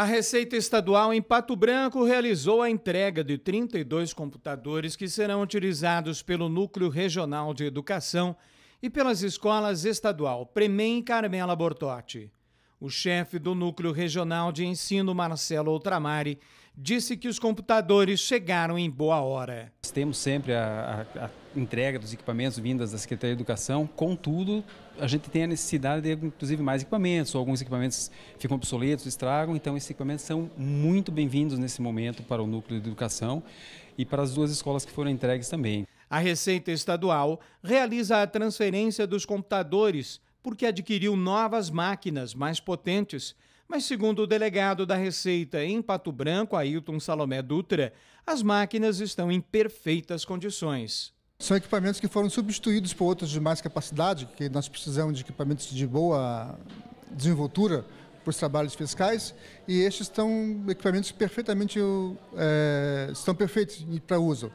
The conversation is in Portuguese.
A Receita Estadual em Pato Branco realizou a entrega de 32 computadores que serão utilizados pelo Núcleo Regional de Educação e pelas escolas estadual Premem e Carmela Bortotti. O chefe do Núcleo Regional de Ensino, Marcelo Outramari, disse que os computadores chegaram em boa hora. Temos sempre a, a, a entrega dos equipamentos vindas da Secretaria de Educação, contudo, a gente tem a necessidade de, inclusive, mais equipamentos. Alguns equipamentos ficam obsoletos, estragam, então esses equipamentos são muito bem-vindos nesse momento para o Núcleo de Educação e para as duas escolas que foram entregues também. A Receita Estadual realiza a transferência dos computadores porque adquiriu novas máquinas mais potentes. Mas, segundo o delegado da Receita em Pato Branco, Ailton Salomé Dutra, as máquinas estão em perfeitas condições. São equipamentos que foram substituídos por outros de mais capacidade, que nós precisamos de equipamentos de boa desenvoltura para os trabalhos fiscais, e estes estão equipamentos perfeitamente é, estão perfeitos para uso.